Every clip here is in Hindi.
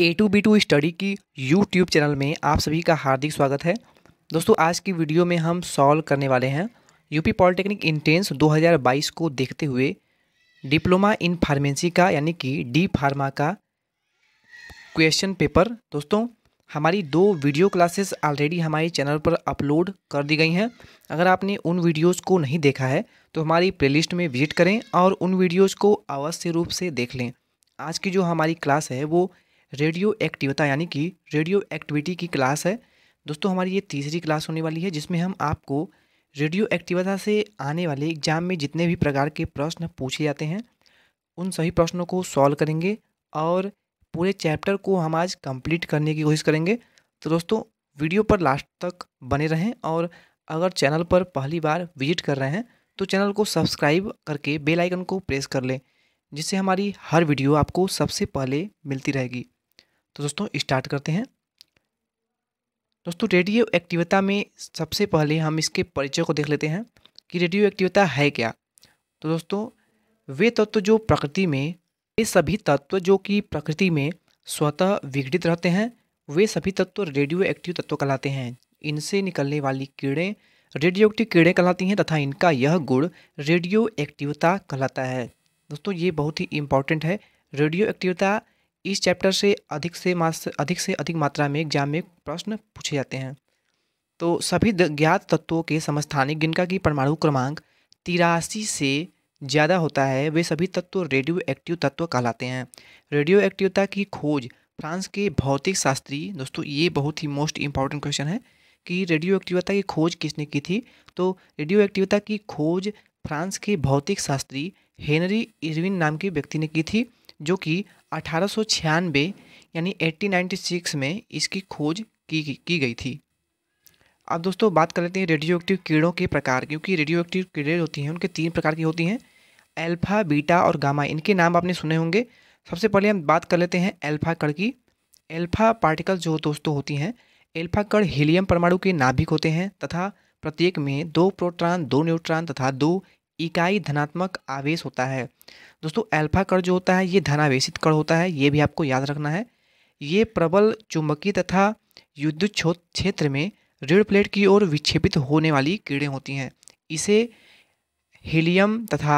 A to B to study की यूट्यूब चैनल में आप सभी का हार्दिक स्वागत है दोस्तों आज की वीडियो में हम सॉल्व करने वाले हैं यूपी पॉलिटेक्निक इंटेंस 2022 को देखते हुए डिप्लोमा इन फार्मेसी का यानी कि डी फार्मा का क्वेश्चन पेपर दोस्तों हमारी दो वीडियो क्लासेस ऑलरेडी हमारे चैनल पर अपलोड कर दी गई हैं अगर आपने उन वीडियोज़ को नहीं देखा है तो हमारी प्ले में विजिट करें और उन वीडियोज़ को अवश्य रूप से देख लें आज की जो हमारी क्लास है वो रेडियो एक्टिवता यानी कि रेडियो एक्टिविटी की क्लास है दोस्तों हमारी ये तीसरी क्लास होने वाली है जिसमें हम आपको रेडियो एक्टिवता से आने वाले एग्जाम में जितने भी प्रकार के प्रश्न पूछे जाते हैं उन सभी प्रश्नों को सॉल्व करेंगे और पूरे चैप्टर को हम आज कंप्लीट करने की कोशिश करेंगे तो दोस्तों वीडियो पर लास्ट तक बने रहें और अगर चैनल पर पहली बार विजिट कर रहे हैं तो चैनल को सब्सक्राइब करके बेल आइकन को प्रेस कर लें जिससे हमारी हर वीडियो आपको सबसे पहले मिलती रहेगी तो दोस्तों स्टार्ट करते हैं दोस्तों रेडियो एक्टिवता में सबसे पहले हम इसके परिचय को देख लेते हैं कि रेडियो एक्टिवता है क्या तो दोस्तों वे तत्व जो प्रकृति में वे सभी तत्व जो कि प्रकृति में स्वतः विघटित रहते हैं वे सभी तत्व रेडियो एक्टिव तत्व कहलाते हैं इनसे निकलने वाली कीड़े रेडियो एक्टिव कीड़ें कहलाती हैं तथा इनका यह गुण रेडियो एक्टिवता कहलाता है दोस्तों ये बहुत ही इम्पॉर्टेंट है रेडियो एक्टिवता इस चैप्टर से अधिक से मास अधिक से अधिक मात्रा में एग्जाम में प्रश्न पूछे जाते हैं तो सभी ज्ञात तत्वों के समस्थानिक जिनका की परमाणु क्रमांक तिरासी से ज़्यादा होता है वे सभी तत्व रेडियो एक्टिव तत्व कहलाते हैं रेडियो एक्टिवता की खोज फ्रांस के भौतिक शास्त्री दोस्तों ये बहुत ही मोस्ट इम्पॉर्टेंट क्वेश्चन है कि रेडियो एक्टिवता की खोज किसने की थी तो रेडियो एक्टिवता की खोज फ्रांस के भौतिक शास्त्री हेनरी इरविन नाम के व्यक्ति ने की थी जो कि अठारह यानी 1896 में इसकी खोज की की गई थी अब दोस्तों बात कर लेते हैं रेडियो एक्टिव कीड़ों के प्रकार क्योंकि रेडियो एक्टिव कीड़े होती हैं उनके तीन प्रकार की होती हैं अल्फा बीटा और गामा इनके नाम आपने सुने होंगे सबसे पहले हम बात कर लेते हैं अल्फा कड़ की अल्फा पार्टिकल जो दोस्तों होती हैं अल्फा कड़ हीलियम परमाणु के नाभिक होते हैं तथा प्रत्येक में दो प्रोट्रॉन दो न्यूट्रॉन तथा दो इकाई धनात्मक आवेश होता है दोस्तों अल्फा कण जो होता है ये धनावेशित कण होता है ये भी आपको याद रखना है ये प्रबल चुंबकीय तथा युद्ध क्षेत्र में ऋण प्लेट की ओर विक्षेपित होने वाली कीड़ें होती हैं इसे हीलियम तथा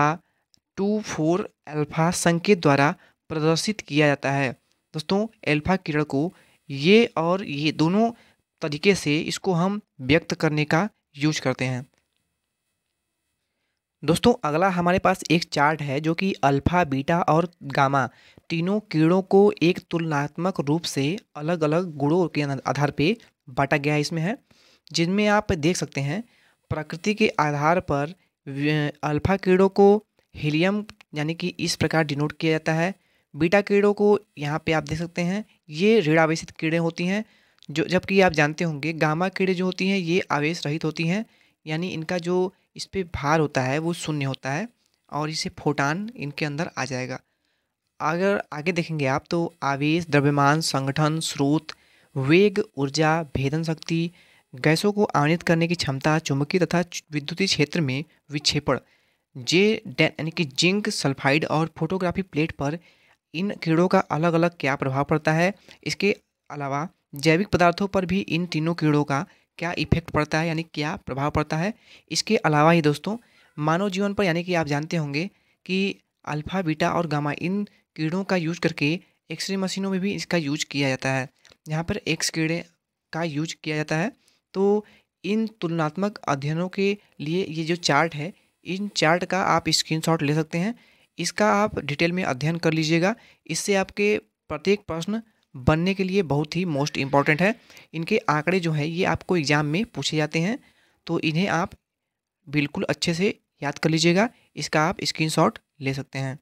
टू फोर एल्फा संकेत द्वारा प्रदर्शित किया जाता है दोस्तों एल्फा किरण को ये और ये दोनों तरीके से इसको हम व्यक्त करने का यूज करते हैं दोस्तों अगला हमारे पास एक चार्ट है जो कि अल्फ़ा बीटा और गामा तीनों कीड़ों को एक तुलनात्मक रूप से अलग अलग गुणों के आधार पे बांटा गया इसमें है जिनमें आप देख सकते हैं प्रकृति के आधार पर अल्फ़ा कीड़ों को हीलियम यानी कि इस प्रकार डिनोट किया जाता है बीटा कीड़ों को यहाँ पे आप देख सकते हैं ये ऋण आवेशित कीड़े होती हैं जो जबकि आप जानते होंगे गामा कीड़े जो होती हैं ये आवेश रहित होती हैं यानी इनका जो इस पर भार होता है वो शून्य होता है और इसे फोटान इनके अंदर आ जाएगा अगर आगे देखेंगे आप तो आवेश द्रव्यमान संगठन स्रोत वेग ऊर्जा भेदन शक्ति गैसों को आवनित करने की क्षमता चुंबकीय तथा विद्युतीय क्षेत्र में विक्षेपण जे डैन यानी कि जिंक सल्फाइड और फोटोग्राफी प्लेट पर इन कीड़ों का अलग अलग क्या प्रभाव पड़ता है इसके अलावा जैविक पदार्थों पर भी इन तीनों कीड़ों का क्या इफेक्ट पड़ता है यानी क्या प्रभाव पड़ता है इसके अलावा ही दोस्तों मानव जीवन पर यानी कि आप जानते होंगे कि अल्फ़ा बीटा और गामा इन कीड़ों का यूज करके एक्सरे मशीनों में भी इसका यूज किया जाता है यहाँ पर एक्स कीड़े का यूज किया जाता है तो इन तुलनात्मक अध्ययनों के लिए ये जो चार्ट है इन चार्ट का आप स्क्रीनशॉट ले सकते हैं इसका आप डिटेल में अध्ययन कर लीजिएगा इससे आपके प्रत्येक प्रश्न बनने के लिए बहुत ही मोस्ट इम्पॉर्टेंट है इनके आंकड़े जो है ये आपको एग्ज़ाम में पूछे जाते हैं तो इन्हें आप बिल्कुल अच्छे से याद कर लीजिएगा इसका आप स्क्रीनशॉट ले सकते हैं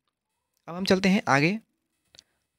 अब हम चलते हैं आगे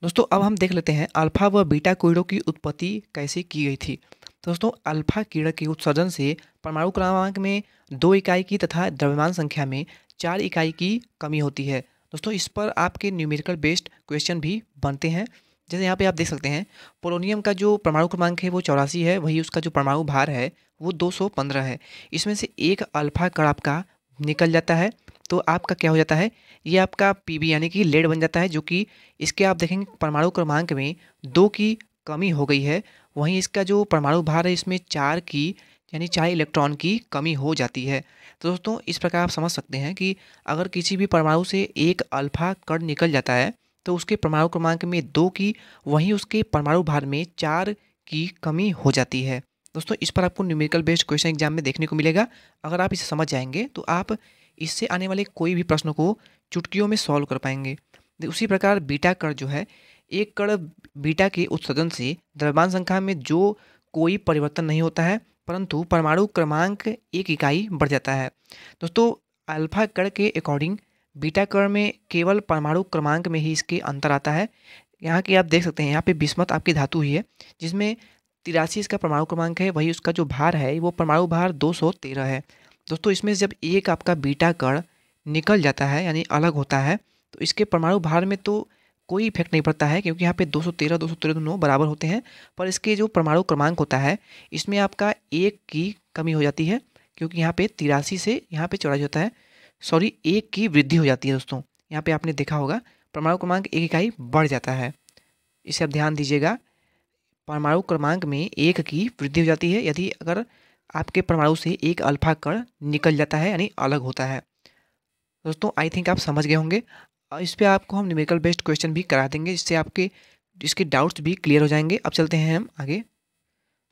दोस्तों अब हम देख लेते हैं अल्फ़ा व बीटा कीड़ों की उत्पत्ति कैसे की गई थी दोस्तों अल्फ़ा कीड़ा के उत्सर्जन से परमाणु क्रमांक में दो इकाई की तथा द्रव्यमान संख्या में चार इकाई की कमी होती है दोस्तों इस पर आपके न्यूमेरिकल बेस्ड क्वेश्चन भी बनते हैं जैसे यहाँ पे आप देख सकते हैं पोलोनियम का जो परमाणु क्रमांक है वो चौरासी है वही उसका जो परमाणु भार है वो 215 है इसमें से एक अल्फा कण आपका निकल जाता है तो आपका क्या हो जाता है ये आपका पी यानी कि लेड बन जाता है जो कि इसके आप देखेंगे परमाणु क्रमांक में दो की कमी हो गई है वहीं इसका जो परमाणु भार है इसमें चार की यानी चार इलेक्ट्रॉन की कमी हो जाती है तो दोस्तों इस प्रकार आप समझ सकते हैं कि अगर किसी भी परमाणु से एक अल्फा कण निकल जाता है तो उसके परमाणु क्रमांक में दो की वहीं उसके परमाणु भार में चार की कमी हो जाती है दोस्तों इस पर आपको न्यूमेरिकल बेस्ड क्वेश्चन एग्जाम में देखने को मिलेगा अगर आप इसे समझ जाएंगे तो आप इससे आने वाले कोई भी प्रश्नों को चुटकियों में सॉल्व कर पाएंगे तो उसी प्रकार बीटा कर जो है एक कण बीटा के उत्सर्जन से द्रव्यमान संख्या में जो कोई परिवर्तन नहीं होता है परंतु परमाणु क्रमांक एक इकाई बढ़ जाता है दोस्तों अल्फा कण के अकॉर्डिंग बीटा कर्ण में केवल परमाणु क्रमांक में ही इसके अंतर आता है यहाँ की आप देख सकते हैं यहाँ पे बिस्मत आपकी धातु ही है जिसमें तिरासी इसका परमाणु क्रमांक है वही उसका जो भार है वो परमाणु भार 213 है दोस्तों इसमें जब एक आपका बीटा कर्ण निकल जाता है यानी अलग होता है तो इसके परमाणु भार में तो कोई इफेक्ट नहीं पड़ता है क्योंकि यहाँ पे 213 213 दोनों बराबर होते हैं पर इसके जो परमाणु क्रमांक होता है इसमें आपका एक की कमी हो जाती है क्योंकि यहाँ पे तिरासी से यहाँ पे चौड़ा जाता है सॉरी एक की वृद्धि हो जाती है दोस्तों यहाँ पे आपने देखा होगा परमाणु क्रमांक एक इकाई बढ़ जाता है इसे आप ध्यान दीजिएगा परमाणु क्रमांक में एक की वृद्धि हो जाती है यदि अगर आपके परमाणु से एक अल्फा कण निकल जाता है यानी अलग होता है दोस्तों आई थिंक आप समझ गए होंगे और इस पर आपको हम न्यूमेरिकल बेस्ड क्वेश्चन भी करा देंगे जिससे आपके इसके डाउट्स भी क्लियर हो जाएंगे अब चलते हैं हम आगे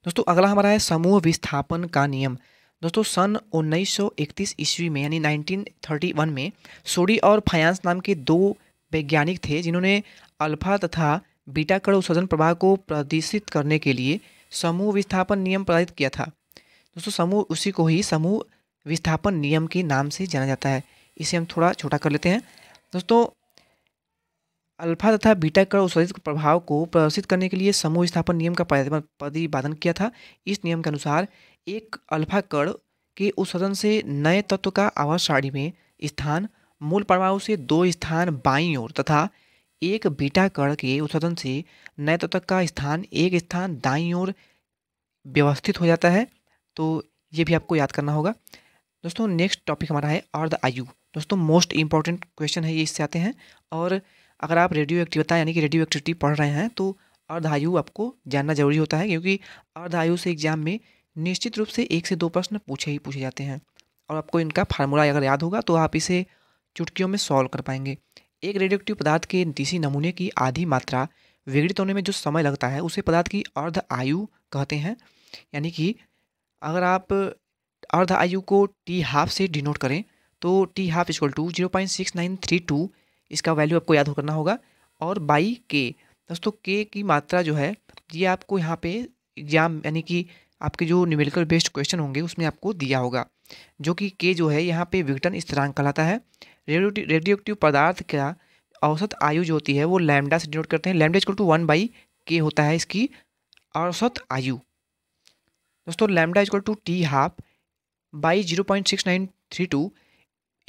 दोस्तों अगला हमारा है समूह विस्थापन का नियम दोस्तों सन 1931 ईस्वी में यानी 1931 में सोडी और फायांस नाम के दो वैज्ञानिक थे जिन्होंने अल्फा तथा बीटा कण उत्सर्जन प्रभाव को प्रदर्शित करने के लिए समूह विस्थापन नियम प्रदारित किया था दोस्तों समूह उसी को ही समूह विस्थापन नियम के नाम से जाना जाता है इसे हम थोड़ा छोटा कर लेते हैं दोस्तों अल्फा तथा बीटा कर उत्सर्जित प्रभाव को प्रदर्शित करने के लिए समूह स्थापन नियम का प्रतिपादन किया था इस नियम के अनुसार एक अल्फा कण के उत्सर्जन से नए तत्व का आवास साड़ी में स्थान मूल परमाणु से दो स्थान बाईं ओर तथा एक बीटा कण के उत्सर्जन से नए तत्व का स्थान एक स्थान दाईं ओर व्यवस्थित हो जाता है तो ये भी आपको याद करना होगा दोस्तों नेक्स्ट टॉपिक हमारा है अर्ध आयु दोस्तों मोस्ट इंपॉर्टेंट क्वेश्चन है ये इससे आते हैं और अगर आप रेडियो एक्टिवता यानी कि रेडियो एक्टिविटी पढ़ रहे हैं तो अर्ध आयु आपको जानना जरूरी होता है क्योंकि अर्ध आयु से एग्जाम में निश्चित रूप से एक से दो प्रश्न पूछे ही पूछे जाते हैं और आपको इनका फार्मूला अगर याद होगा तो आप इसे चुटकियों में सॉल्व कर पाएंगे एक रेडियोक्टिव पदार्थ के डीसी नमूने की आधी मात्रा विघटित होने में जो समय लगता है उसे पदार्थ की अर्ध आयु कहते हैं यानी कि अगर आप अर्ध आयु को टी हाफ से डिनोट करें तो T half equal to zero point six nine three two इसका वैल्यू आपको याद करना होगा और बाई के दोस्तों के की मात्रा जो है ये आपको यहाँ पे एग्जाम यानी कि आपके जो न्यूमेरिकल बेस्ड क्वेश्चन होंगे उसमें आपको दिया होगा जो कि के जो है यहाँ पे विघटन स्थिरांक कहलाता है रेडियो पदार्थ का औसत आयु जो होती है वो लैमडा से डिनोट करते हैं lambda equal to one by K होता है इसकी औसत आयु दोस्तों lambda equal to T half by zero point six nine three two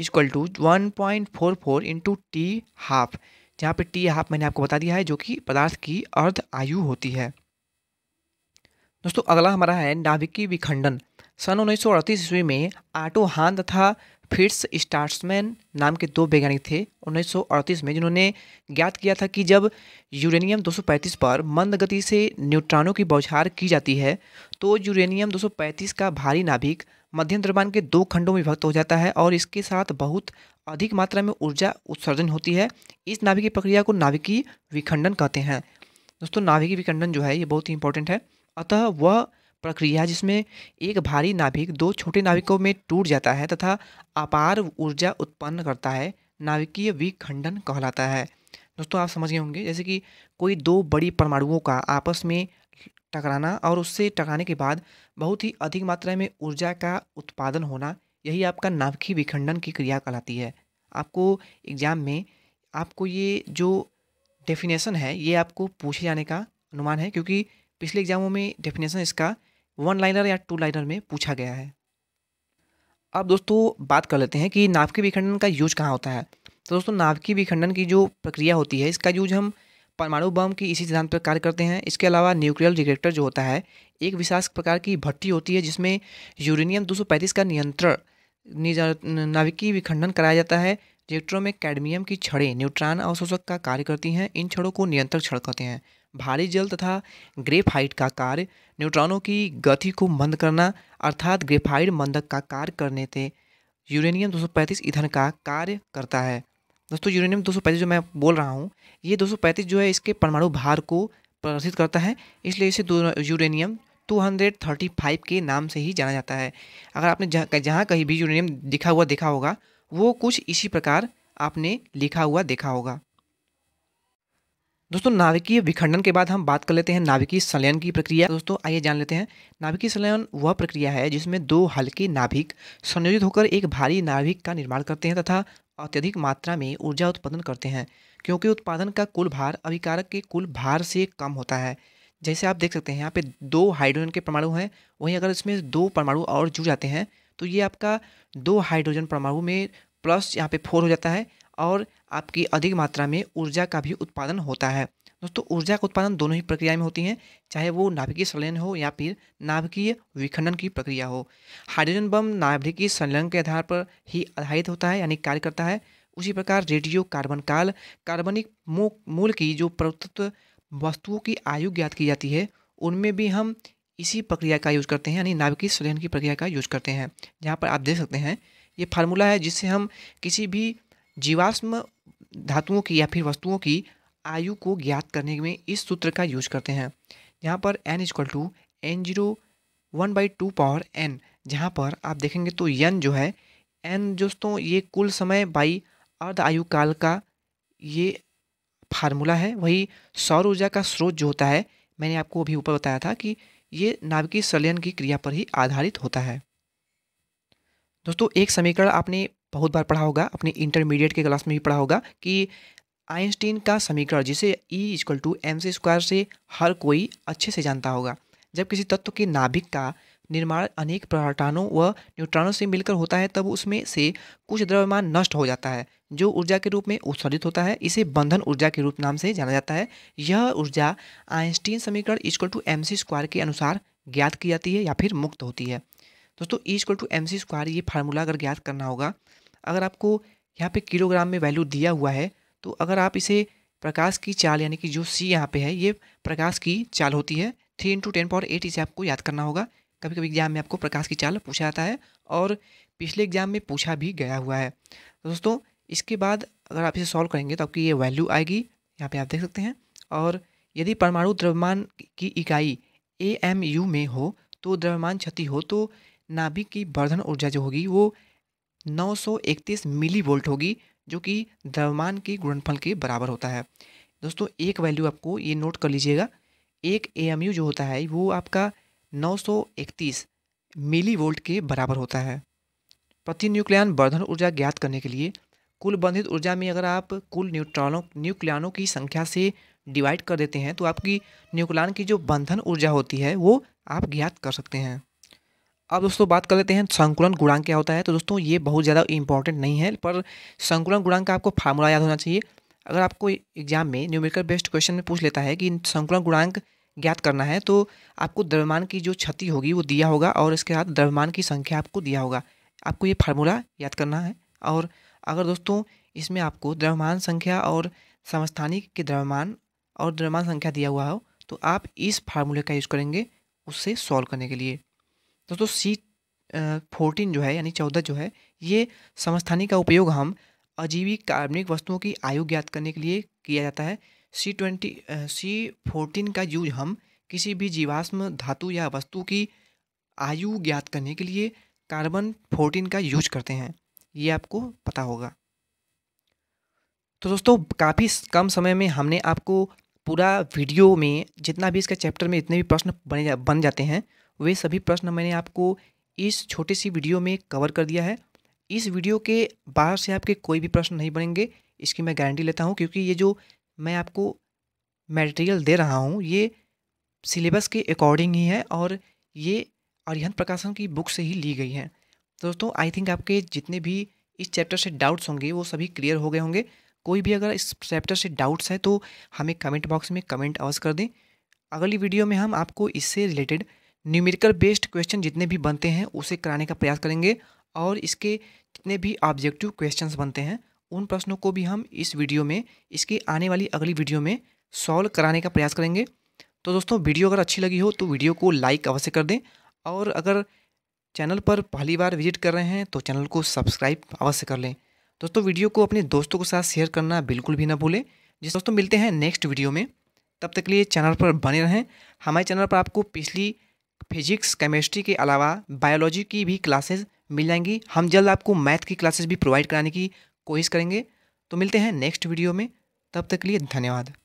equal to one point four four into T half जहाँ पर टी हाफ मैंने आपको बता दिया है जो कि पदार्थ की अर्ध आयु होती है दोस्तों अगला हमारा है नाभिकी विखंडन सन उन्नीस सौ अड़तीस ईस्वी में आटो हान तथा फिट्स स्टार्समैन नाम के दो वैज्ञानिक थे 1938 में जिन्होंने ज्ञात किया था कि जब यूरेनियम 235 पर मंद गति से न्यूट्रॉनों की बौछार की जाती है तो यूरेनियम 235 का भारी नाभिक मध्यम द्रव्यमान के दो खंडों में विभक्त हो जाता है और इसके साथ बहुत अधिक मात्रा में ऊर्जा उत्सर्जन होती है इस नाभिकीय प्रक्रिया को नाभिकीय विखंडन कहते हैं दोस्तों नाभिकीय विखंडन जो है ये बहुत ही इंपॉर्टेंट है अतः वह प्रक्रिया जिसमें एक भारी नाभिक दो छोटे नाभिकों में टूट जाता है तथा अपार ऊर्जा उत्पन्न करता है नाभिकीय विखंडन कहलाता है दोस्तों आप समझ गए होंगे जैसे कि कोई दो बड़ी परमाणुओं का आपस में टकराना और उससे टकराने के बाद बहुत ही अधिक मात्रा में ऊर्जा का उत्पादन होना यही आपका नाभिकीय विखंडन की क्रिया कहलाती है आपको एग्जाम में आपको ये जो डेफिनेशन है ये आपको पूछे जाने का अनुमान है क्योंकि पिछले एग्जामों में डेफिनेशन इसका वन लाइनर या टू लाइनर में पूछा गया है अब दोस्तों बात कर लेते हैं कि नाभिकीय विखंडन का यूज कहाँ होता है तो दोस्तों नाभिकीय विखंडन की जो प्रक्रिया होती है इसका यूज हम परमाणु बम की इसी सिद्धांत पर कार्य करते हैं इसके अलावा न्यूक्लियर रिएक्टर जो होता है एक विशाल प्रकार की भट्टी होती है जिसमें यूरेनियम 235 का नियंत्रण नाभिकीय विखंडन कराया जाता है रिएक्टरों में कैडमियम की छड़ें न्यूट्रॉन अवशोषक का कार्य करती हैं इन छड़ों को नियंत्रक छड़ कहते हैं भारी जल तथा ग्रेफाइट का कार्य न्यूट्रॉनों की गति को मंद करना अर्थात ग्रेफाइट मंदक का कार्य करने से यूरेनियम 235 ईंधन का कार्य करता है दोस्तों यूरेनियम 235 जो मैं बोल रहा हूँ ये 235 जो है इसके परमाणु भार को प्रदर्शित करता है इसलिए इसे यूरेनियम 235 के नाम से ही जाना जाता है अगर आपने जहाँ जहाँ कहीं भी यूरेनियम लिखा हुआ देखा होगा वो कुछ इसी प्रकार आपने लिखा हुआ देखा होगा दोस्तों नाभिकीय विखंडन के बाद हम बात कर लेते हैं नाभिकीय संलयन की प्रक्रिया दोस्तों आइए जान लेते हैं नाभिकीय संलयन वह प्रक्रिया है जिसमें दो हल्के नाभिक संयोजित होकर एक भारी नाभिक का निर्माण करते हैं तथा अत्यधिक मात्रा में ऊर्जा उत्पादन करते हैं क्योंकि उत्पादन का कुल भार अभिकारक के कुल भार से कम होता है जैसे आप देख सकते हैं यहाँ पे दो हाइड्रोजन के परमाणु हैं वहीं अगर इसमें दो परमाणु और जुड़ जाते हैं तो ये आपका दो हाइड्रोजन परमाणु में प्लस यहाँ पे फोर हो जाता है और आपकी अधिक मात्रा में ऊर्जा का भी उत्पादन होता है दोस्तों ऊर्जा का उत्पादन दोनों ही प्रक्रिया में होती हैं चाहे वो नाभिकीय संलयन हो या फिर नाभिकीय विखंडन की प्रक्रिया हो हाइड्रोजन बम नाभिकीय संलयन के आधार पर ही आधारित होता है यानी कार्य करता है उसी प्रकार रेडियो कार्बन काल कार्बनिक मूल की जो प्रतत्व वस्तुओं की आयु ज्ञात की जाती है उनमें भी हम इसी प्रक्रिया का यूज़ करते हैं यानी नाभिकीय संलयन की प्रक्रिया का यूज़ करते हैं जहाँ पर आप देख सकते हैं ये फार्मूला है जिससे हम किसी भी जीवाश्म धातुओं की या फिर वस्तुओं की आयु को ज्ञात करने में इस सूत्र का यूज करते हैं यहाँ पर N equal to N zero one by two power N जहाँ पर आप देखेंगे तो यन जो है एन दोस्तों ये कुल समय बाई अर्ध आयु काल का ये फार्मूला है वही सौर ऊर्जा का स्रोत जो होता है मैंने आपको अभी ऊपर बताया था कि ये नाभिकीय संलयन की क्रिया पर ही आधारित होता है दोस्तों एक समीकरण आपने बहुत बार पढ़ा होगा अपने इंटरमीडिएट के क्लास में भी पढ़ा होगा कि आइंस्टीन का समीकरण जिसे E equal to M C square से हर कोई अच्छे से जानता होगा जब किसी तत्व के नाभिक का निर्माण अनेक प्रोटानों व न्यूट्रॉनों से मिलकर होता है तब उसमें से कुछ द्रव्यमान नष्ट हो जाता है जो ऊर्जा के रूप में उत्सर्जित होता है इसे बंधन ऊर्जा के रूप नाम से जाना जाता है यह ऊर्जा आइंस्टीन समीकरण equal to M C square के अनुसार ज्ञात की जाती है या फिर मुक्त होती है दोस्तों E to M C square ये फार्मूला अगर ज्ञात करना होगा अगर आपको यहाँ पे किलोग्राम में वैल्यू दिया हुआ है तो अगर आप इसे प्रकाश की चाल यानी कि जो सी यहाँ पे है ये प्रकाश की चाल होती है three into ten power eight इसे आपको याद करना होगा कभी कभी एग्जाम में आपको प्रकाश की चाल पूछा जाता है और पिछले एग्जाम में पूछा भी गया हुआ है तो दोस्तों इसके बाद अगर आप इसे सॉल्व करेंगे तो आपकी ये वैल्यू आएगी यहाँ पर आप देख सकते हैं और यदि परमाणु द्रव्यमान की इकाई ए एम यू में हो तो द्रव्यमान क्षति हो तो नाभिक की वर्धन ऊर्जा जो होगी वो 931 मिली वोल्ट होगी जो कि द्रव्यमान के गुणनफल के बराबर होता है दोस्तों एक वैल्यू आपको ये नोट कर लीजिएगा एक ए जो होता है वो आपका 931 मिली वोल्ट के बराबर होता है प्रति न्यूक्लियान वर्धन ऊर्जा ज्ञात करने के लिए कुल बंधित ऊर्जा में अगर आप कुल न्यूट्रॉनों न्यूक्लियानों की संख्या से डिवाइड कर देते हैं तो आपकी न्यूक्लान की जो बंधन ऊर्जा होती है वो आप ज्ञात कर सकते हैं अब दोस्तों बात कर लेते हैं संकुलन गुणांक क्या होता है तो दोस्तों ये बहुत ज़्यादा इंपॉर्टेंट नहीं है पर संकुलन गुणांक का आपको फार्मूला याद होना चाहिए अगर आपको एग्जाम में न्यूमेरिकल बेस्ड क्वेश्चन में पूछ लेता है कि संकुलन गुणांक ज्ञात करना है तो आपको द्रव्यमान की जो क्षति होगी वो दिया होगा और इसके बाद द्रव्यमान की संख्या आपको दिया होगा आपको ये फार्मूला याद करना है और अगर दोस्तों इसमें आपको द्रव्यमान संख्या और समस्थानिक के द्रव्यमान और द्रव्यमान संख्या दिया हुआ हो तो आप इस फार्मूले का यूज़ करेंगे उससे सॉल्व करने के लिए दोस्तों सी फोर्टीन जो है यानी चौदह जो है ये समस्थानी का उपयोग हम अजीवी कार्बनिक वस्तुओं की आयु ज्ञात करने के लिए किया जाता है सी ट्वेंटी सी फोर्टीन का यूज हम किसी भी जीवाश्म धातु या वस्तु की आयु ज्ञात करने के लिए कार्बन फोर्टीन का यूज करते हैं ये आपको पता होगा तो दोस्तों काफ़ी कम समय में हमने आपको पूरा वीडियो में जितना भी इसका चैप्टर में इतने भी प्रश्न बने जा, बन जाते हैं वे सभी प्रश्न मैंने आपको इस छोटी सी वीडियो में कवर कर दिया है इस वीडियो के बाहर से आपके कोई भी प्रश्न नहीं बनेंगे इसकी मैं गारंटी लेता हूँ क्योंकि ये जो मैं आपको मेटेरियल दे रहा हूँ ये सिलेबस के अकॉर्डिंग ही है और ये अरिहंत प्रकाशन की बुक से ही ली गई है दोस्तों आई थिंक आपके जितने भी इस चैप्टर से डाउट्स होंगे वो सभी क्लियर हो गए होंगे कोई भी अगर इस चैप्टर से डाउट्स है तो हमें कमेंट बॉक्स में कमेंट अवश्य कर दें अगली वीडियो में हम आपको इससे रिलेटेड न्यूमेरिकल बेस्ड क्वेश्चन जितने भी बनते हैं उसे कराने का प्रयास करेंगे और इसके जितने भी ऑब्जेक्टिव क्वेश्चंस बनते हैं उन प्रश्नों को भी हम इस वीडियो में इसके आने वाली अगली वीडियो में सॉल्व कराने का प्रयास करेंगे तो दोस्तों वीडियो अगर अच्छी लगी हो तो वीडियो को लाइक अवश्य कर दें और अगर चैनल पर पहली बार विजिट कर रहे हैं तो चैनल को सब्सक्राइब अवश्य कर लें दोस्तों वीडियो को अपने दोस्तों के साथ शेयर करना बिल्कुल भी ना भूलें जिस दोस्तों मिलते हैं नेक्स्ट वीडियो में तब तक के लिए चैनल पर बने रहें हमारे चैनल पर आपको पिछली फिजिक्स केमिस्ट्री के अलावा बायोलॉजी की भी क्लासेज मिल जाएंगी हम जल्द आपको मैथ की क्लासेज भी प्रोवाइड कराने की कोशिश करेंगे तो मिलते हैं नेक्स्ट वीडियो में तब तक के लिए धन्यवाद